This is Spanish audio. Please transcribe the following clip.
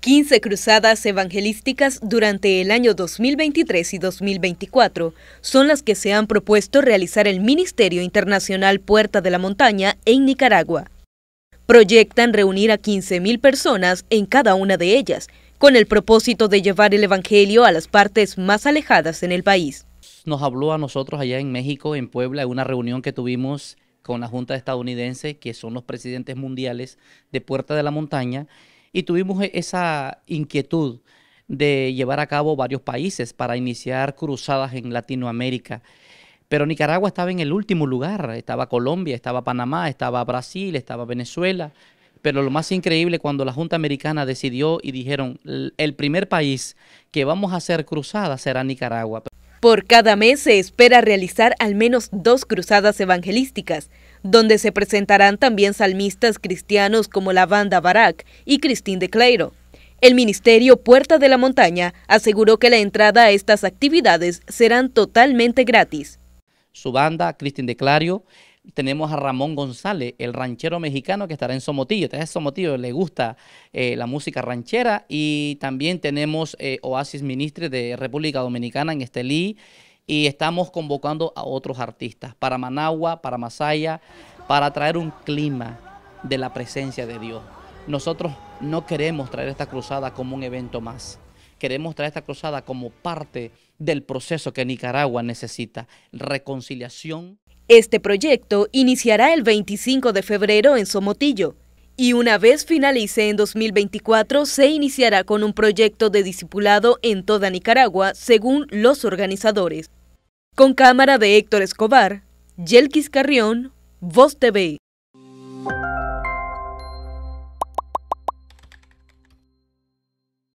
15 cruzadas evangelísticas durante el año 2023 y 2024 son las que se han propuesto realizar el Ministerio Internacional Puerta de la Montaña en Nicaragua. Proyectan reunir a 15.000 personas en cada una de ellas, con el propósito de llevar el Evangelio a las partes más alejadas en el país. Nos habló a nosotros allá en México, en Puebla, en una reunión que tuvimos con la Junta estadounidense, que son los presidentes mundiales de Puerta de la Montaña, y tuvimos e-, esa inquietud de llevar a cabo varios países para iniciar cruzadas en Latinoamérica. Pero Nicaragua estaba en el último lugar, estaba Colombia, estaba Panamá, estaba Brasil, estaba Venezuela. Pero lo más increíble cuando la Junta Americana decidió y dijeron, el primer país que vamos a hacer cruzada será Nicaragua. Por cada mes se espera realizar al menos dos cruzadas evangelísticas, donde se presentarán también salmistas cristianos como la banda Barak y Cristín de Cleiro. El Ministerio Puerta de la Montaña aseguró que la entrada a estas actividades serán totalmente gratis. Su banda, Cristín de Clario, tenemos a Ramón González, el ranchero mexicano que estará en Somotillo. Entonces, Somotillo le gusta eh, la música ranchera y también tenemos eh, Oasis ministre de República Dominicana en Estelí y estamos convocando a otros artistas para Managua, para Masaya, para traer un clima de la presencia de Dios. Nosotros no queremos traer esta cruzada como un evento más. Queremos traer esta cruzada como parte del proceso que Nicaragua necesita, reconciliación. Este proyecto iniciará el 25 de febrero en Somotillo y una vez finalice en 2024 se iniciará con un proyecto de discipulado en toda Nicaragua, según los organizadores. Con cámara de Héctor Escobar, Yelkis Carrión, Voz TV.